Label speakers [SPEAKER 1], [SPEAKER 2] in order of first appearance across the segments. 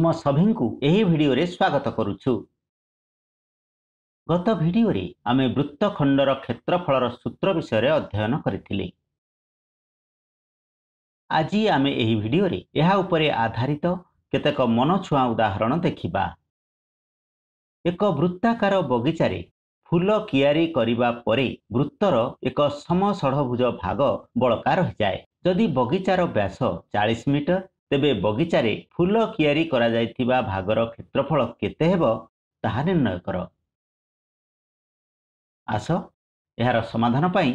[SPEAKER 1] ତୁମ ସଭିଙ୍କୁ ଏହି ଭିଡ଼ିଓରେ ସ୍ୱାଗତ କରୁଛୁ ଗତ ଭିଡ଼ିଓରେ ଆମେ ବୃତ୍ତ ଖଣ୍ଡର କ୍ଷେତ୍ରଫଳର ସୂତ୍ର ବିଷୟରେ ଅଧ୍ୟୟନ କରିଥିଲେ ଆଜି ଆମେ ଏହି ଭିଡ଼ିଓରେ ଏହା ଉପରେ ଆଧାରିତ କେତେକ ମନଛୁଆଁ ଉଦାହରଣ ଦେଖିବା ଏକ ବୃତ୍ତାକାର ବଗିଚାରେ ଫୁଲ କିଆରି କରିବା ପରେ ବୃତ୍ତର ଏକ ସମଷଢ଼ଭୁଜ ଭାଗ ବଳକା ରହିଯାଏ ଯଦି ବଗିଚାର ବ୍ୟାସ ଚାଳିଶ ମିଟର ତେବେ ବଗିଚାରେ ଫୁଲ କିଆରି କରାଯାଇଥିବା ଭାଗର କ୍ଷେତ୍ରଫଳ କେତେ ହେବ ତାହା ନିର୍ଣ୍ଣୟ କର ଆସ ଏହାର ସମାଧାନ ପାଇଁ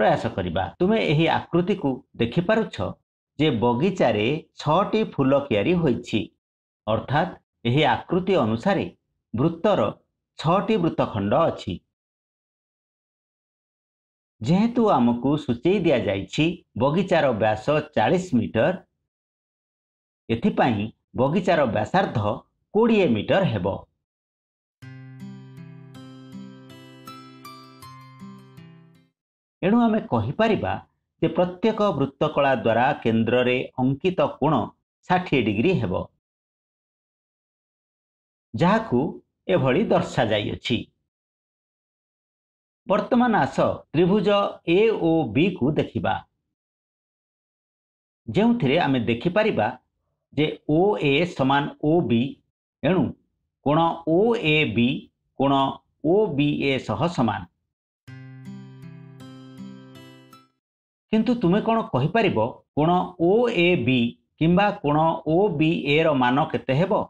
[SPEAKER 1] ପ୍ରୟାସ କରିବା ତୁମେ ଏହି ଆକୃତିକୁ ଦେଖିପାରୁଛ ଯେ ବଗିଚାରେ ଛଅଟି ଫୁଲ କିଆରି ହୋଇଛି ଅର୍ଥାତ୍ ଏହି ଆକୃତି ଅନୁସାରେ ବୃତ୍ତର ଛଅଟି ବୃତ୍ତଖଣ୍ଡ ଅଛି ଯେହେତୁ ଆମକୁ ସୂଚେଇ ଦିଆଯାଇଛି ବଗିଚାର ବ୍ୟାସ ଚାଳିଶ ମିଟର ଏଥିପାଇଁ ବଗିଚାର ବ୍ୟାସାର୍ଦ୍ଧ କୋଡ଼ିଏ ମିଟର ହେବ ଏଣୁ ଆମେ କହିପାରିବା ଯେ ପ୍ରତ୍ୟେକ ବୃତ୍ତକଳା ଦ୍ୱାରା କେନ୍ଦ୍ରରେ ଅଙ୍କିତ କୋଣ ଷାଠିଏ ଡିଗ୍ରୀ ହେବ ଯାହାକୁ ଏଭଳି ଦର୍ଶାଯାଇଅଛି ବର୍ତ୍ତମାନ ଆସ ତ୍ରିଭୁଜ ଏ ଓ ବିକୁ ଦେଖିବା ଯେଉଁଥିରେ ଆମେ ଦେଖିପାରିବା ଯେ ଓ ଏ ସମାନ ଓ ବି ଏଣୁ କୋଣ ଓ ଏ ବି କୋଣ ଓ ବି ଏ ସହ ସମାନ କିନ୍ତୁ ତୁମେ କ'ଣ କହିପାରିବ କୋଣ ଓ ଏ ବି କିମ୍ବା କୋଣ ଓ ବି ଏର ମାନ କେତେ ହେବ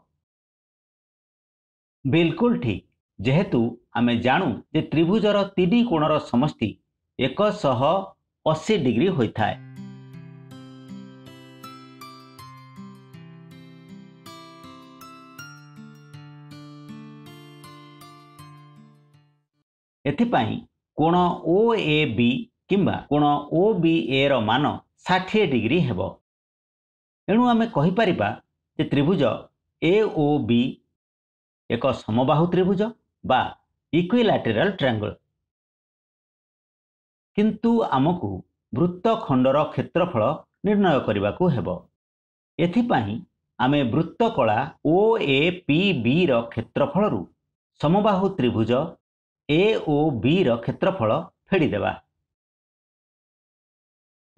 [SPEAKER 1] ବିଲକୁଲ ଠିକ୍ ଯେହେତୁ ଆମେ ଜାଣୁ ଯେ ତ୍ରିଭୁଜର ତିନି କୋଣର ସମଷ୍ଟି ଏକ ଶହ ଅଶୀ ଡିଗ୍ରୀ ହୋଇଥାଏ ଏଥିପାଇଁ କୋଣ ଓ ଏ ବି କିମ୍ବା କୋଣ ଓ ବି ଏ ର ମାନ ଷାଠିଏ ଡିଗ୍ରୀ ହେବ ଏଣୁ ଆମେ କହିପାରିବା ଯେ ତ୍ରିଭୁଜ ଏ ଓ ବି ଏକ ସମବାହୁ ତ୍ରିଭୁଜ ବା ଇକ୍ୱିଲାଟେରାଲ୍ ଟ୍ରାଙ୍ଗଲ୍ କିନ୍ତୁ ଆମକୁ ବୃତ୍ତଖଣ୍ଡର କ୍ଷେତ୍ରଫଳ ନିର୍ଣ୍ଣୟ କରିବାକୁ ହେବ ଏଥିପାଇଁ ଆମେ ବୃତ୍ତକଳା ଓ ଏ ପି ବିର କ୍ଷେତ୍ରଫଳରୁ ସମବାହୁ ତ୍ରିଭୁଜ ଏ ଓ ବିର କ୍ଷେତ୍ରଫଳ ଫେଡ଼ିଦେବା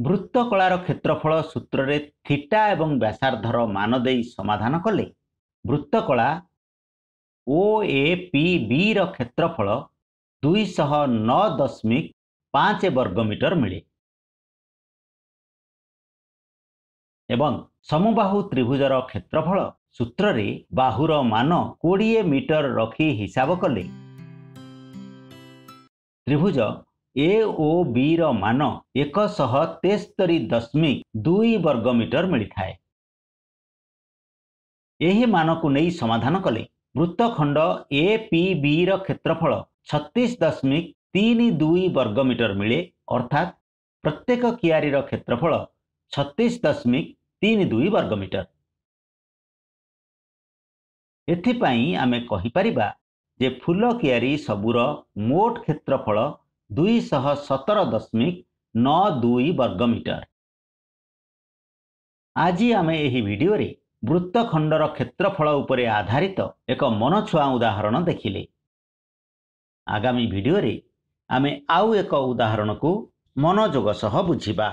[SPEAKER 1] ବୃତ୍ତକଳାର କ୍ଷେତ୍ରଫଳ ସୂତ୍ରରେ ଥିଟା ଏବଂ ବ୍ୟାସାର୍ଦ୍ଧର ମାନ ଦେଇ ସମାଧାନ କଲେ ବୃତ୍ତକଳା ଓ ଏ ପି ବି ର କ୍ଷେତ୍ରଫଳ ଦୁଇଶହ ନଅ ଦଶମିକ ପାଞ୍ଚ ବର୍ଗମିଟର ମିଳେ ଏବଂ ସମବାହୁ ତ୍ରିଭୁଜର କ୍ଷେତ୍ରଫଳ ସୂତ୍ରରେ ବାହୁର ମାନ କୋଡ଼ିଏ ମିଟର ରଖି ହିସାବ କଲେ ତ୍ରିଭୁଜ ଏ ଓ ବିର ମାନ ଏକଶହ ତେସ୍ତରି ଦଶମିକ ଦୁଇ ବର୍ଗ ମିଟର ମିଳିଥାଏ ଏହି ମାନକୁ ନେଇ ସମାଧାନ କଲେ ବୃତ୍ତଖଣ୍ଡ ଏ ପି ବିର କ୍ଷେତ୍ରଫଳ ଛତିଶ ଦଶମିକ ତିନି ଦୁଇ ବର୍ଗମିଟର ମିଳେ ଅର୍ଥାତ୍ ପ୍ରତ୍ୟେକ କିଆରୀର କ୍ଷେତ୍ରଫଳ ଛତିଶ ଦଶମିକ ତିନି ଦୁଇ ବର୍ଗମିଟର ଏଥିପାଇଁ ଆମେ କହିପାରିବା ଯେ ଫୁଲ କିଆରୀ ସବୁର ମୋଟ କ୍ଷେତ୍ରଫଳ ଦୁଇଶହ ସତର ଦଶମିକ ନଅ ଦୁଇ ବର୍ଗମିଟର ଆଜି ଆମେ ଏହି ଭିଡ଼ିଓରେ ବୃତ୍ତଖଣ୍ଡର କ୍ଷେତ୍ରଫଳ ଉପରେ ଆଧାରିତ ଏକ ମନଛୁଆଁ ଉଦାହରଣ ଦେଖିଲେ ଆଗାମୀ ଭିଡ଼ିଓରେ ଆମେ ଆଉ ଏକ ଉଦାହରଣକୁ ମନଯୋଗ ସହ ବୁଝିବା